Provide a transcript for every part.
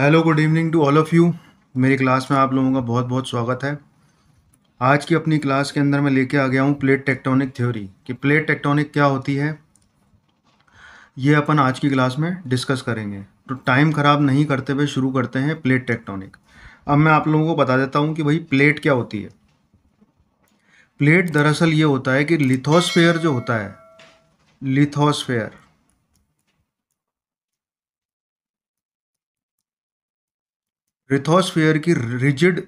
hello good evening to all of you मेरी class में आप लोगों का बहुत बहुत स्वागत है आज की अपनी क्लास के अंदर मैं लेके आ गया हूँ प्लेट टेक्टोनिक थ्योरी कि प्लेट टेक्टोनिक क्या होती है ये अपन आज की क्लास में डिस्कस करेंगे तो टाइम ख़राब नहीं करते हुए शुरू करते हैं प्लेट टेक्टोनिक अब मैं आप लोगों को बता देता हूँ कि भाई प्लेट क्या होती है प्लेट दरअसल ये होता है कि लिथोसफेयर जो होता है लिथोसफेयर लिथोस्फीयर की रिजिड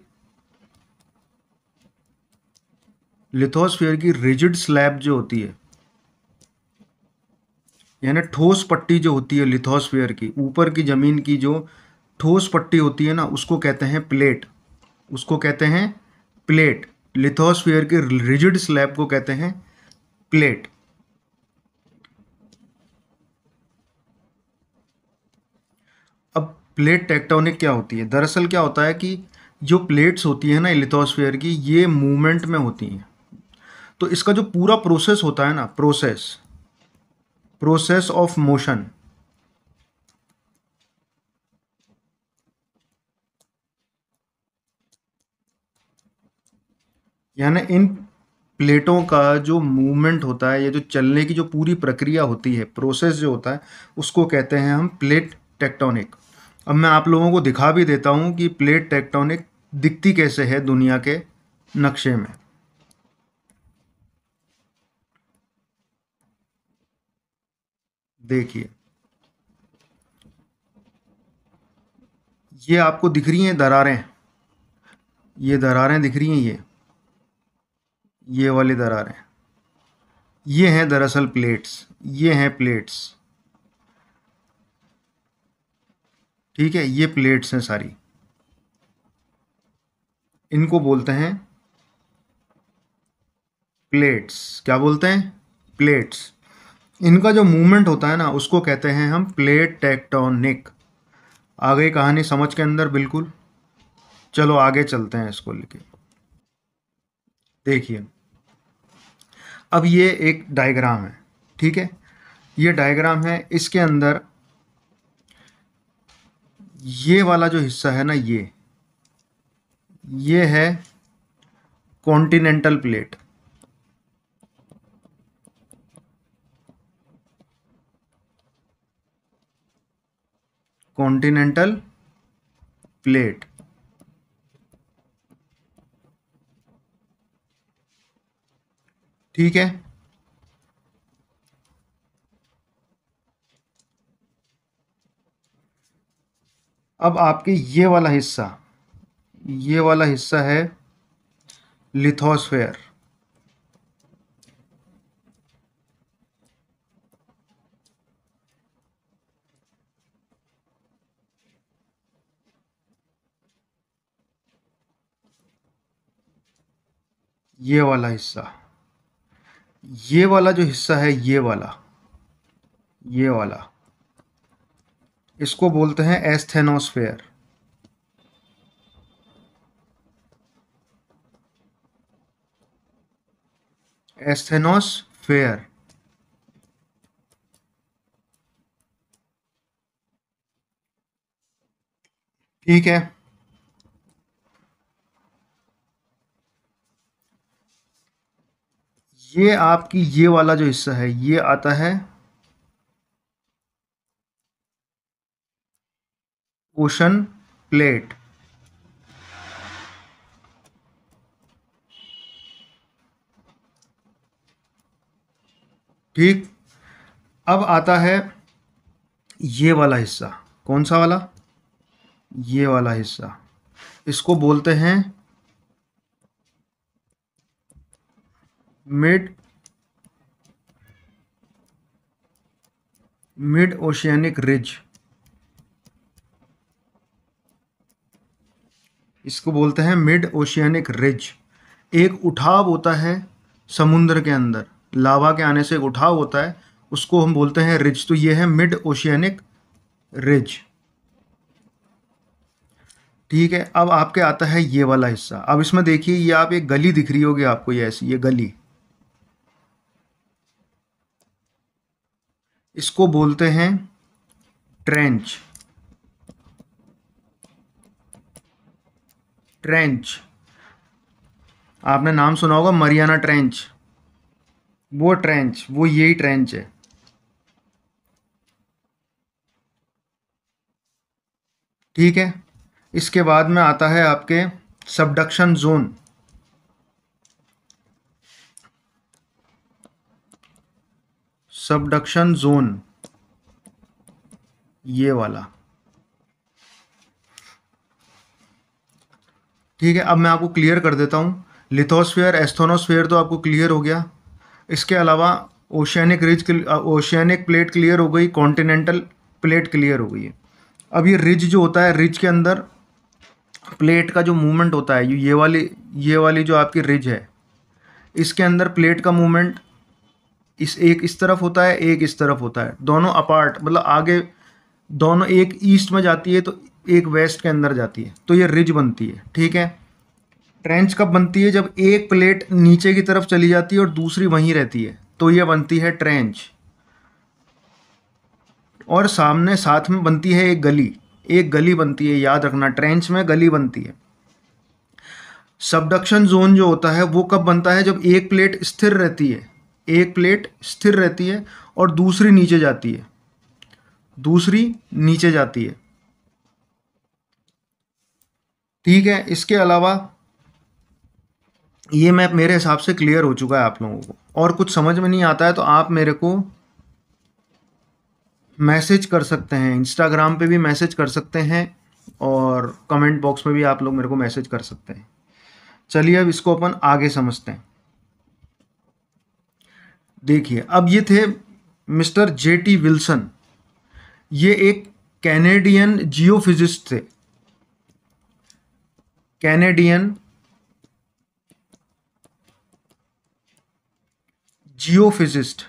लिथोस्फीयर की रिजिड स्लैब जो होती है यानी ठोस पट्टी जो होती है लिथोस्फीयर की ऊपर की ज़मीन की जो ठोस पट्टी होती है ना उसको कहते हैं प्लेट उसको कहते हैं प्लेट लिथोस्फीयर के रिजिड स्लैब को कहते हैं प्लेट अब प्लेट टेक्टोनिक क्या होती है दरअसल क्या होता है कि जो प्लेट्स होती है ना लिथोस्फेयर की ये मूवमेंट में होती हैं तो इसका जो पूरा प्रोसेस होता है ना प्रोसेस प्रोसेस ऑफ मोशन यानी इन प्लेटों का जो मूवमेंट होता है या जो चलने की जो पूरी प्रक्रिया होती है प्रोसेस जो होता है उसको कहते हैं हम प्लेट टेक्टोनिक अब मैं आप लोगों को दिखा भी देता हूँ कि प्लेट टेक्टोनिक दिखती कैसे है दुनिया के नक्शे में देखिए ये आपको दिख रही हैं दरारें ये दरारें दिख रही हैं ये ये वाली दरारें ये हैं दरअसल प्लेट्स ये हैं प्लेट्स ठीक है ये प्लेट्स हैं सारी इनको बोलते हैं प्लेट्स क्या बोलते हैं प्लेट्स इनका जो मूवमेंट होता है ना उसको कहते हैं हम प्लेट टेक्टोनिक आ गई कहानी समझ के अंदर बिल्कुल चलो आगे चलते हैं इसको लेके देखिए अब ये एक डायग्राम है ठीक है ये डायग्राम है इसके अंदर ये वाला जो हिस्सा है ना ये ये है कॉन्टिनेंटल प्लेट कॉन्टिनेंटल प्लेट ठीक है अब आपके ये वाला हिस्सा ये वाला हिस्सा है लिथोस्फेयर ये वाला हिस्सा ये वाला जो हिस्सा है ये वाला ये वाला इसको बोलते हैं एस्थेनोस्फेयर एस्थेनोस्फेयर ठीक है ये आपकी ये वाला जो हिस्सा है ये आता है ओशन प्लेट ठीक अब आता है ये वाला हिस्सा कौन सा वाला ये वाला हिस्सा इसको बोलते हैं मिड मिड ओशियनिक रिज इसको बोलते हैं मिड ओशियनिक रिज एक उठाव होता है समुद्र के अंदर लावा के आने से एक उठाव होता है उसको हम बोलते हैं रिज तो ये है मिड ओशियनिक रिज ठीक है अब आपके आता है ये वाला हिस्सा अब इसमें देखिए ये आप एक गली दिख रही होगी आपको ये ऐसी ये गली इसको बोलते हैं ट्रेंच ट्रेंच आपने नाम सुना होगा मरियाना ट्रेंच वो ट्रेंच वो यही ट्रेंच है ठीक है इसके बाद में आता है आपके सबडक्शन जोन सबडक्शन जोन ये वाला ठीक है अब मैं आपको क्लियर कर देता हूँ लिथोस्फेयर एस्थोनोस्फेयर तो आपको क्लियर हो गया इसके अलावा oceanic ridge oceanic plate clear हो गई कॉन्टिनेंटल प्लेट क्लियर हो गई है अब ये रिज जो होता है रिज के अंदर प्लेट का जो मूवमेंट होता है ये वाली ये वाली जो आपकी रिज है इसके अंदर प्लेट का मूवमेंट इस एक इस तरफ होता है एक इस तरफ होता है दोनों अपार्ट मतलब आगे दोनों एक ईस्ट में जाती है तो एक वेस्ट के अंदर जाती है तो ये रिज बनती है ठीक है ट्रेंच कब बनती है जब एक प्लेट नीचे की तरफ चली जाती है और दूसरी वहीं रहती है तो ये बनती है ट्रेंच और सामने साथ में बनती है एक गली एक गली बनती है याद रखना ट्रेंच में गली बनती है सबडक्शन जोन जो होता है वो कब बनता है जब एक प्लेट स्थिर रहती है एक प्लेट स्थिर रहती है और दूसरी नीचे जाती है दूसरी नीचे जाती है ठीक है इसके अलावा ये मैप मेरे हिसाब से क्लियर हो चुका है आप लोगों को और कुछ समझ में नहीं आता है तो आप मेरे को मैसेज कर सकते हैं इंस्टाग्राम पे भी मैसेज कर सकते हैं और कमेंट बॉक्स में भी आप लोग मेरे को मैसेज कर सकते हैं चलिए अब इसको अपन आगे समझते हैं देखिए अब ये थे मिस्टर जे टी विल्सन ये एक कैनेडियन जियोफिजिस्ट थे कैनेडियन जियोफिजिस्ट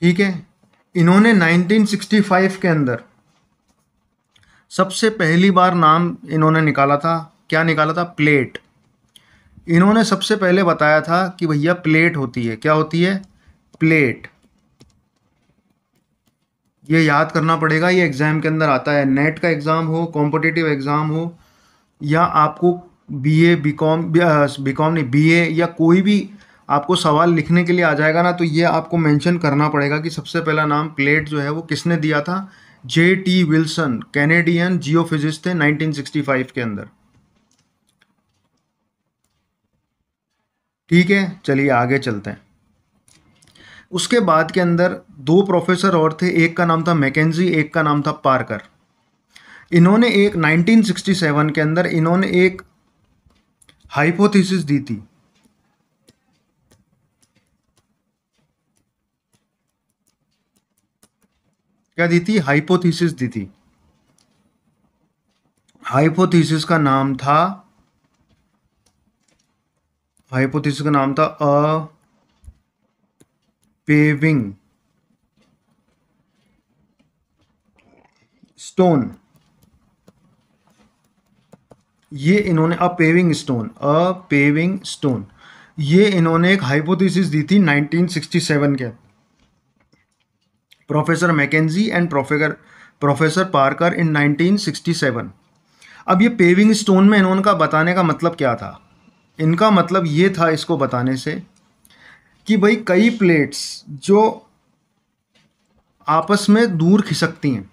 ठीक है इन्होंने 1965 के अंदर सबसे पहली बार नाम इन्होंने निकाला था क्या निकाला था प्लेट इन्होंने सबसे पहले बताया था कि भैया प्लेट होती है क्या होती है प्लेट ये याद करना पड़ेगा ये एग्ज़ाम के अंदर आता है नेट का एग्ज़ाम हो कॉम्पिटिटिव एग्ज़ाम हो या आपको बीए बीकॉम बीकॉम नहीं बीए या कोई भी आपको सवाल लिखने के लिए आ जाएगा ना तो ये आपको मेंशन करना पड़ेगा कि सबसे पहला नाम प्लेट जो है वो किसने दिया था J T Wilson Canadian geo थे नाइनटीन के अंदर ठीक है चलिए आगे चलते हैं उसके बाद के अंदर दो प्रोफेसर और थे एक का नाम था मैकेजी एक का नाम था पार्कर इन्होंने एक 1967 के अंदर इन्होंने एक हाइपोथेसिस दी थी क्या दी थी हाइपोथीसिस दी थी हाइपोथीसिस का नाम था हाइपोथीसिस का नाम था अ paving स्टोन ये इन्होंने a paving stone a paving stone ये इन्होंने एक हाइपोथेसिस दी थी 1967 के professor McKenzie and professor professor Parker in 1967 अब ये पेविंग स्टोन में इन्होंने का बताने का मतलब क्या था इनका मतलब ये था इसको बताने से कि भाई कई प्लेट्स जो आपस में दूर खिसकती हैं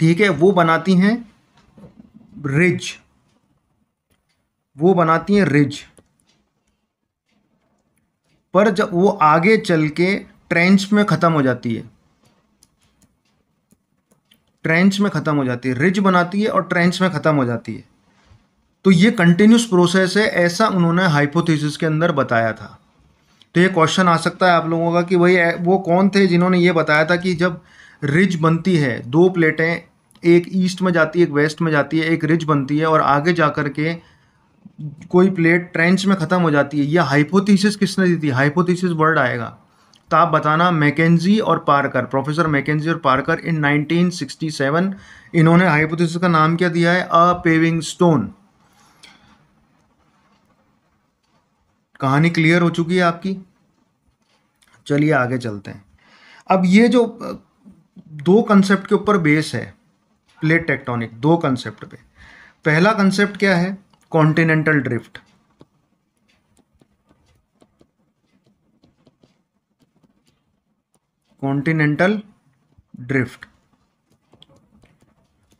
ठीक है वो बनाती हैं रिज वो बनाती हैं रिज पर जब वो आगे चल के ट्रेंच में ख़त्म हो जाती है ट्रेंच में ख़त्म हो जाती है रिज बनाती है और ट्रेंच में ख़त्म हो जाती है तो ये कंटिन्यूस प्रोसेस है ऐसा उन्होंने हाइपोथेसिस के अंदर बताया था तो ये क्वेश्चन आ सकता है आप लोगों का कि वही वो कौन थे जिन्होंने ये बताया था कि जब रिज बनती है दो प्लेटें एक ईस्ट में जाती है एक वेस्ट में जाती है एक रिज बनती है और आगे जा कर के कोई प्लेट ट्रेंच में ख़त्म हो जाती है यह हाइपोथीसिस किसने दी थी हाइपोथीसिस वर्ड आएगा तो आप बताना मैकेजी और पार्कर प्रोफेसर मैकेजी और पार्कर इन 1967 इन्होंने हाइपोथीसिस का नाम क्या दिया है अ पेविंग स्टोन कहानी क्लियर हो चुकी है आपकी चलिए आगे चलते हैं अब ये जो दो कंसेप्ट के ऊपर बेस है प्लेट टेक्टोनिक दो कंसेप्ट पे पहला कंसेप्ट क्या है कॉन्टिनेंटल ड्रिफ्ट कॉन्टिनेंटल ड्रिफ्ट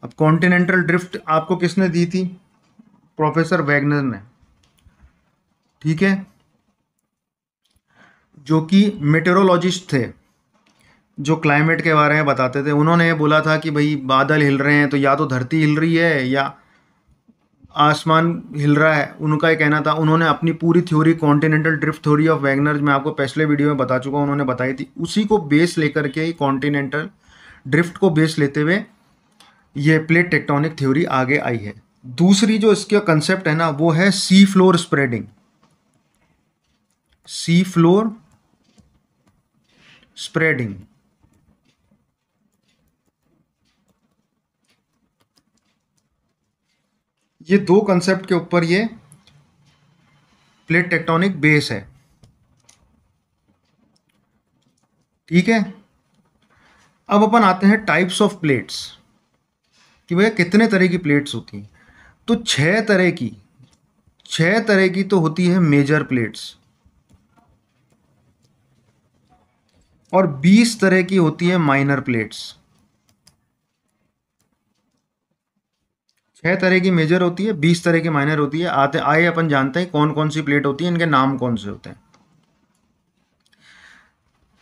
अब कॉन्टिनेंटल ड्रिफ्ट आपको किसने दी थी प्रोफेसर वैगनर ने ठीक है जो कि मेटेरोलॉजिस्ट थे जो क्लाइमेट के बारे में बताते थे उन्होंने बोला था कि भाई बादल हिल रहे हैं तो या तो धरती हिल रही है या आसमान हिल रहा है उनका ये कहना था उन्होंने अपनी पूरी theory continental drift theory of Wegener मैं आपको पिछले वीडियो में बता चुका हूँ उन्होंने बताई थी उसी को बेस लेकर के कॉन्टिनेंटल ड्रिफ्ट को बेस लेते हुए ये प्लेट टेक्टोनिक थ्योरी आगे आई है दूसरी जो इसका कंसेप्ट है ना वो है sea floor spreading sea floor spreading ये दो कंसेप्ट के ऊपर ये प्लेट टेक्टोनिक बेस है ठीक है अब अपन आते हैं टाइप्स ऑफ प्लेट्स कि भैया कितने तरह की प्लेट्स होती हैं तो छह तरह की छह तरह की तो होती है मेजर प्लेट्स और 20 तरह की होती है माइनर प्लेट्स छह तरह की मेजर होती है बीस तरह की माइनर होती है आते आए अपन जानते हैं कौन कौन सी प्लेट होती है इनके नाम कौन से होते हैं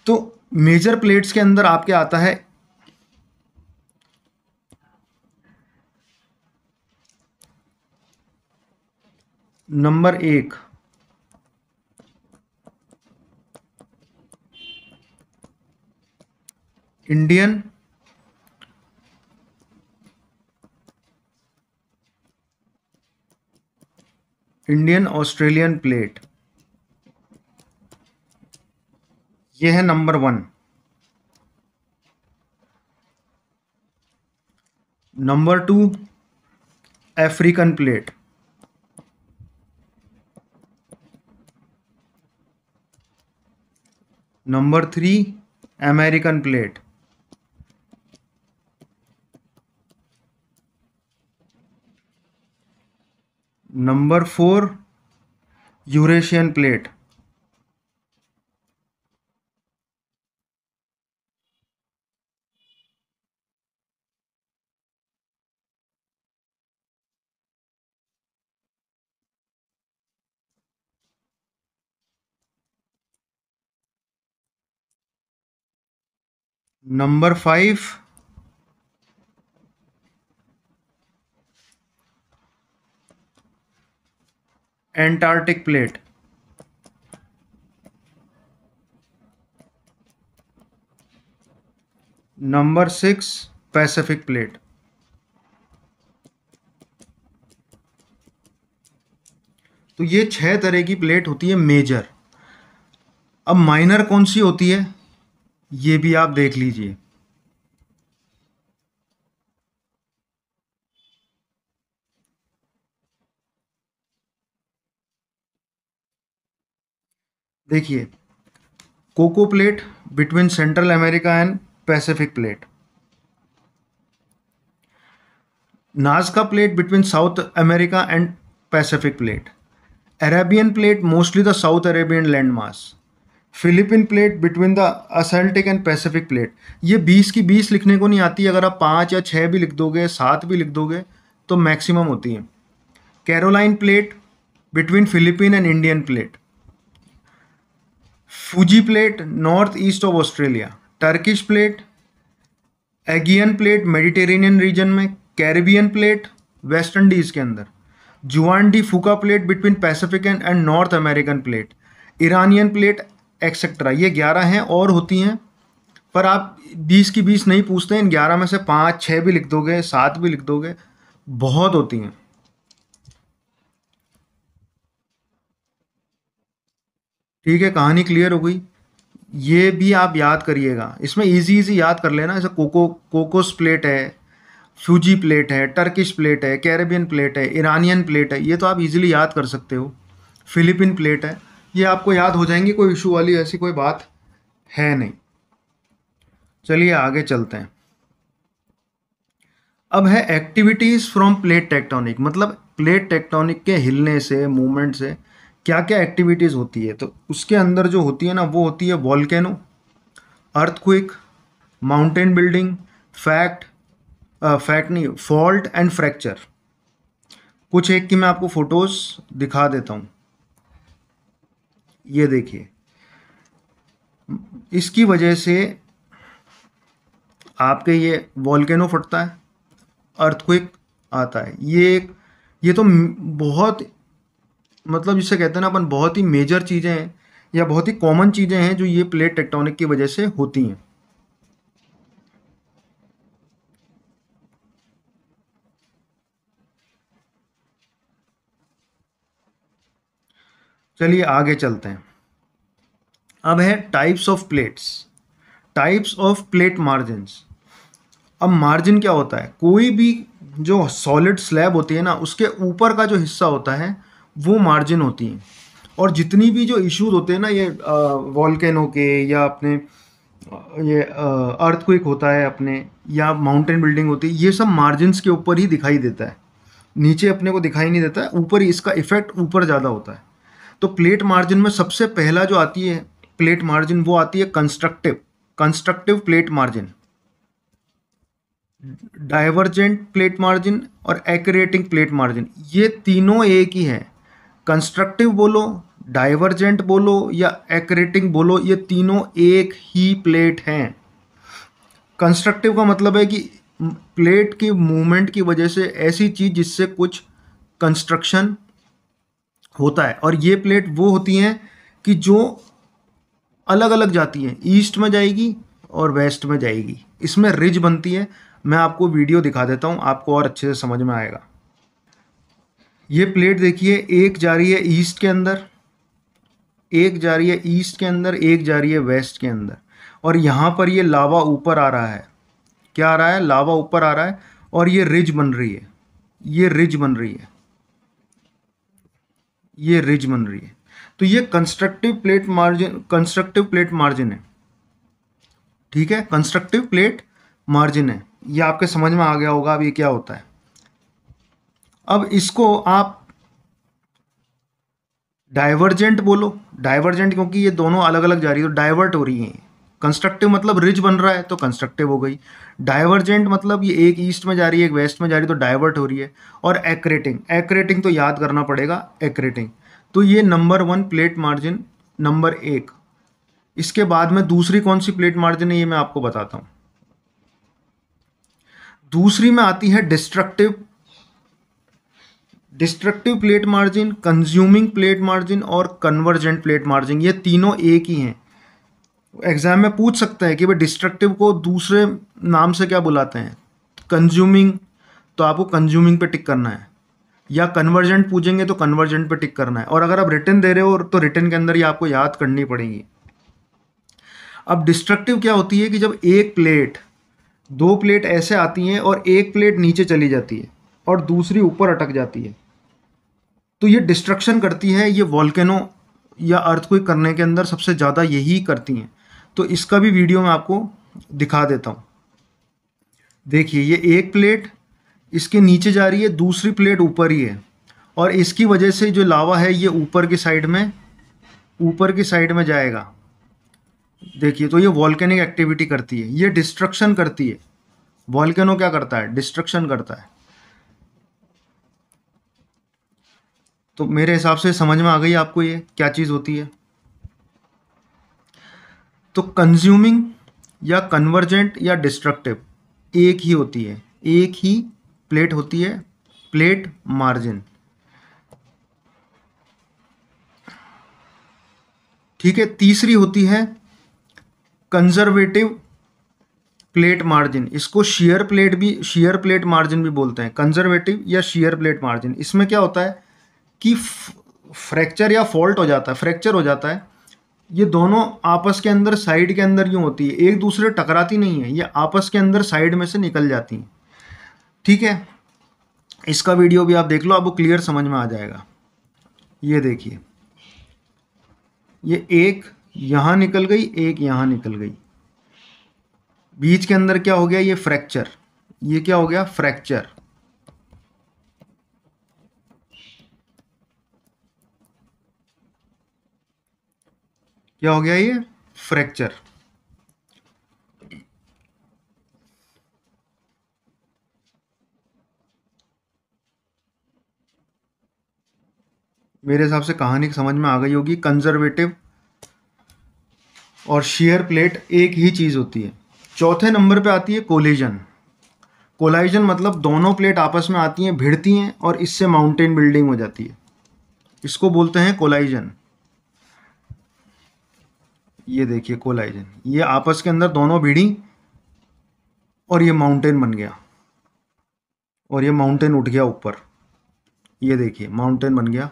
तो मेजर प्लेट्स के अंदर आपके आता है नंबर एक इंडियन इंडियन ऑस्ट्रेलियन प्लेट ये है number one number two African plate number three American plate number four Eurasian plate number five Antarctic plate number six Pacific plate तो ये छह तरह की प्लेट होती है मेजर अब माइनर कौन सी होती है ये भी आप देख लीजिए देखिए Cocos plate between Central America and Pacific plate Nazca plate between South America and Pacific plate Arabian plate mostly the South Arabian land mass Philippine plate between the Asiatic and Pacific plate ये 20 की 20 लिखने को नहीं आती अगर आप पाँच या छः भी लिख दोगे सात भी लिख दोगे तो मैक्सिमम होती है Caroline plate between Philippine and Indian plate Fiji plate north east of Australia Turkish plate Aegean plate Mediterranean region में कैरिबियन प्लेट वेस्ट इंडीज के अंदर Juan de Fuca plate between Pacific and and North American plate Iranian plate etcetera ये ग्यारह हैं और होती हैं पर आप बीस की बीस नहीं पूछते इन ग्यारह में से पाँच छः भी लिख दोगे सात भी लिख दोगे बहुत होती हैं ठीक है कहानी क्लियर हो गई ये भी आप याद करिएगा इसमें इजी इजी याद कर लेना जैसे कोको कोकोस प्लेट है फ्यूजी प्लेट है टर्किश प्लेट है कैरेबियन प्लेट है ईरानियन प्लेट है ये तो आप इजीली याद कर सकते हो फिलिपिन प्लेट है ये आपको याद हो जाएंगी कोई इशू वाली ऐसी कोई बात है नहीं चलिए आगे चलते हैं अब है एक्टिविटीज़ फ्रॉम प्लेट टेक्टोनिक मतलब प्लेट टेक्टोनिक के हिलने से मूवमेंट से क्या क्या एक्टिविटीज़ होती है तो उसके अंदर जो होती है ना वो होती है volcano earthquake mountain building fact fact नहीं फॉल्ट एंड फ्रैक्चर कुछ एक की मैं आपको फ़ोटोज़ दिखा देता हूँ ये देखिए इसकी वजह से आपके ये वॉलकैनो फटता है अर्थक्विक आता है ये एक ये तो बहुत मतलब जिसे कहते हैं ना अपन बहुत ही मेजर चीज़ें हैं या बहुत ही कॉमन चीज़ें हैं जो ये प्लेट टेक्टोनिक की वजह से होती हैं चलिए आगे चलते हैं अब है types of plates types of plate margin अब मार्जिन क्या होता है कोई भी जो सॉलिड स्लैब होती है ना उसके ऊपर का जो हिस्सा होता है वो मार्जिन होती हैं और जितनी भी जो इश्यूज होते हैं ना ये वॉलकैनो के या अपने ये अर्थ क्विक होता है अपने या माउंटेन बिल्डिंग होती है ये सब मार्जिनस के ऊपर ही दिखाई देता है नीचे अपने को दिखाई नहीं देता है ऊपर ही इसका इफेक्ट ऊपर ज़्यादा होता है तो प्लेट मार्जिन में सबसे पहला जो आती है प्लेट मार्जिन वो आती है constructive constructive plate margin divergent plate margin और एक्यूरेटिंग प्लेट मार्जिन ये तीनों एक ही है कंस्ट्रक्टिव बोलो डाइवर्जेंट बोलो या एक्रेटिंग बोलो ये तीनों एक ही प्लेट हैं कंस्ट्रक्टिव का मतलब है कि प्लेट की मूवमेंट की वजह से ऐसी चीज़ जिससे कुछ कंस्ट्रक्शन होता है और ये प्लेट वो होती हैं कि जो अलग अलग जाती हैं ईस्ट में जाएगी और वेस्ट में जाएगी इसमें रिज बनती है मैं आपको वीडियो दिखा देता हूँ आपको और अच्छे से समझ में आएगा ये प्लेट देखिए एक जा रही है ईस्ट के अंदर एक जा रही है ईस्ट के अंदर एक जा रही है वेस्ट के अंदर और यहाँ पर ये लावा ऊपर आ रहा है क्या आ रहा है लावा ऊपर आ रहा है और ये रिज बन रही है ये रिज बन रही है ये रिज बन रही है तो ये constructive plate margin constructive plate margin है ठीक है कंस्ट्रक्टिव प्लेट मार्जिन है ये आपके समझ में आ गया होगा अब ये क्या होता है अब इसको आप डाइवर्जेंट बोलो डाइवर्जेंट क्योंकि ये दोनों अलग अलग जा रही है तो डाइवर्ट हो रही हैं कंस्ट्रक्टिव मतलब रिज बन रहा है तो कंस्ट्रक्टिव हो गई डाइवर्जेंट मतलब ये एक ईस्ट में जा रही है एक वेस्ट में जा रही है तो डाइवर्ट हो रही है और एक्रेटिंग एक्रेटिंग तो याद करना पड़ेगा एक्रेटिंग तो ये number one plate margin number एक इसके बाद में दूसरी कौन सी प्लेट मार्जिन है ये मैं आपको बताता हूँ दूसरी में आती है destructive destructive plate margin consuming plate margin और कन्वर्जेंट प्लेट मार्जिन ये तीनों एक ही हैं एग्जाम में पूछ सकते हैं कि भाई डिस्ट्रक्टिव को दूसरे नाम से क्या बुलाते हैं कंज्यूमिंग तो आपको कंज्यूमिंग पे टिक करना है या कन्वर्जेंट पूछेंगे तो कन्वर्जेंट पे टिक करना है और अगर आप रिटर्न दे रहे हो तो रिटर्न के अंदर ही आपको याद करनी पड़ेगी अब डिस्ट्रक्टिव क्या होती है कि जब एक प्लेट दो प्लेट ऐसे आती हैं और एक प्लेट नीचे चली जाती है और दूसरी ऊपर अटक जाती है तो ये डिस्ट्रक्शन करती है ये वॉल्केनो या अर्थ को करने के अंदर सबसे ज़्यादा यही करती हैं तो इसका भी वीडियो मैं आपको दिखा देता हूँ देखिए ये एक प्लेट इसके नीचे जा रही है दूसरी प्लेट ऊपर ही है और इसकी वजह से जो लावा है ये ऊपर की साइड में ऊपर की साइड में जाएगा देखिए तो ये वॉल्केनिक एक्टिविटी करती है ये डिस्ट्रक्शन करती है वॉल्केनो क्या करता है डिस्ट्रक्शन करता है तो मेरे हिसाब से समझ में आ गई आपको ये क्या चीज़ होती है तो कंज्यूमिंग या कन्वर्जेंट या डिस्ट्रक्टिव एक ही होती है एक ही प्लेट होती है प्लेट मार्जिन ठीक है तीसरी होती है कंजर्वेटिव प्लेट मार्जिन इसको शेयर प्लेट भी शेयर प्लेट मार्जिन भी बोलते हैं कंजर्वेटिव या शेयर प्लेट मार्जिन इसमें क्या होता है कि फ्रैक्चर या फॉल्ट हो जाता है फ्रैक्चर हो जाता है ये दोनों आपस के अंदर साइड के अंदर यूँ होती है एक दूसरे टकराती नहीं है ये आपस के अंदर साइड में से निकल जाती हैं ठीक है इसका वीडियो भी आप देख लो आपको क्लियर समझ में आ जाएगा ये देखिए ये एक यहाँ निकल गई एक यहाँ निकल गई बीच के अंदर क्या हो गया ये फ्रैक्चर ये क्या हो गया फ्रैक्चर क्या हो गया ये फ्रैक्चर मेरे हिसाब से कहानी समझ में आ गई होगी कंजर्वेटिव और शेयर प्लेट एक ही चीज़ होती है चौथे नंबर पे आती है कोलिजन कोलाइजन मतलब दोनों प्लेट आपस में आती हैं भिड़ती हैं और इससे माउंटेन बिल्डिंग हो जाती है इसको बोलते हैं कोलाइजन ये देखिए कोलाइजन ये आपस के अंदर दोनों भिड़ी और ये माउंटेन बन गया और ये माउंटेन उठ गया ऊपर ये देखिए माउंटेन बन गया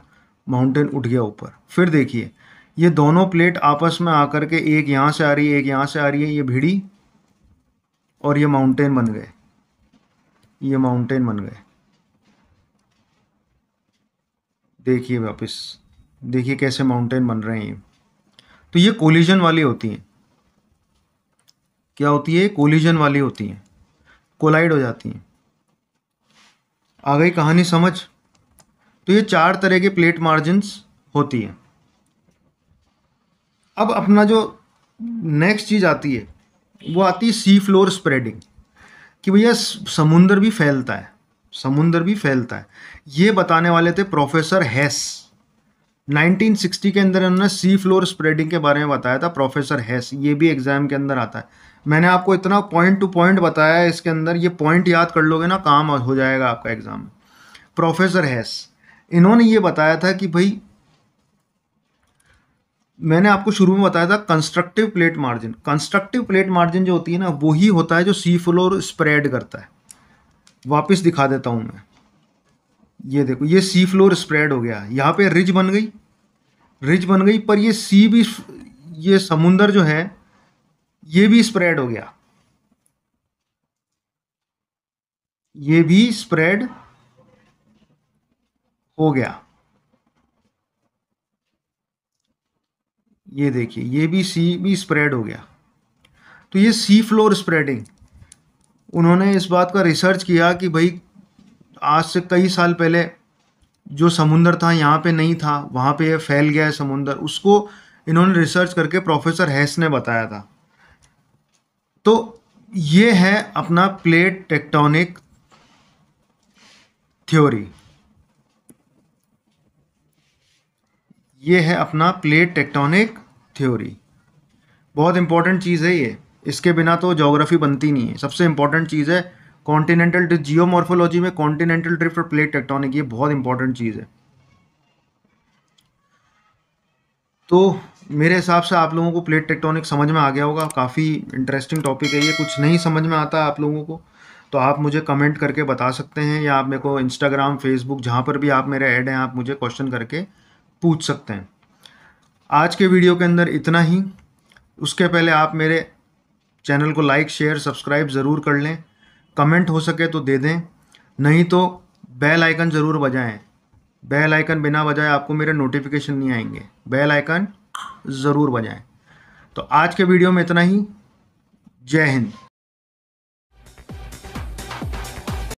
माउंटेन उठ गया ऊपर फिर देखिए ये दोनों प्लेट आपस में आकर के एक यहाँ से आ रही है एक यहाँ से आ रही है ये भिड़ी और ये माउंटेन बन गए ये माउंटेन बन गए देखिए वापस देखिए कैसे माउंटेन बन रहे हैं ये तो ये कोलिजन वाली होती हैं क्या होती है कोलिजन वाली होती हैं कोलाइड हो जाती हैं आ गई कहानी समझ तो ये चार तरह के प्लेट मार्जिन्स होती हैं अब अपना जो नेक्स्ट चीज़ आती है वो आती है सी फ्लोर स्प्रेडिंग कि भैया समुंदर भी फैलता है समुंदर भी फैलता है ये बताने वाले थे प्रोफेसर हैस 1960 के अंदर उन्होंने सी फ्लोर स्प्रेडिंग के बारे में बताया था प्रोफेसर हैस ये भी एग्ज़ाम के अंदर आता है मैंने आपको इतना पॉइंट टू पॉइंट बताया है इसके अंदर ये पॉइंट याद कर लोगे ना काम हो जाएगा आपका एग्ज़ाम प्रोफेसर हैस इन्होंने ये बताया था कि भाई मैंने आपको शुरू में बताया था constructive plate margin constructive plate margin जो होती है ना वही होता है जो सी फ्लोर स्प्रेड करता है वापस दिखा देता हूँ मैं ये देखो ये सी फ्लोर स्प्रेड हो गया यहाँ पे रिज बन गई रिज बन गई पर ये सी भी ये समुंदर जो है ये भी स्प्रेड हो गया ये भी स्प्रेड हो गया ये देखिए ये भी सी भी स्प्रेड हो गया तो ये सी फ्लोर स्प्रेडिंग उन्होंने इस बात का रिसर्च किया कि भाई आज से कई साल पहले जो समुंदर था यहाँ पे नहीं था वहाँ पे फैल गया है समुंदर उसको इन्होंने रिसर्च करके प्रोफेसर हैस ने बताया था तो ये है अपना प्लेट टेक्टोनिक थ्योरी ये है अपना प्लेट टेक्टोनिक थ्योरी बहुत इंपॉर्टेंट चीज़ है ये इसके बिना तो जोग्राफी बनती नहीं है सबसे इंपॉर्टेंट चीज़ है कॉन्टिनेंटल ड्रिफ्ट जियोमॉर्फोलॉजी में कॉन्टिनेंटल ड्रिफ्ट और प्लेट टेक्टोनिक ये बहुत इंपॉर्टेंट चीज़ है तो मेरे हिसाब से आप लोगों को प्लेट टेक्टोनिक समझ में आ गया होगा काफ़ी इंटरेस्टिंग टॉपिक है ये कुछ नहीं समझ में आता आप लोगों को तो आप मुझे कमेंट करके बता सकते हैं या आप मेरे को इंस्टाग्राम फेसबुक जहाँ पर भी आप मेरे ऐड हैं आप मुझे क्वेश्चन करके पूछ सकते हैं आज के वीडियो के अंदर इतना ही उसके पहले आप मेरे चैनल को लाइक शेयर सब्सक्राइब ज़रूर कर लें कमेंट हो सके तो दे दें नहीं तो बेल आइकन ज़रूर बजाएं बेल आइकन बिना बजाए आपको मेरे नोटिफिकेशन नहीं आएंगे बेल आइकन ज़रूर बजाएं तो आज के वीडियो में इतना ही जय हिंद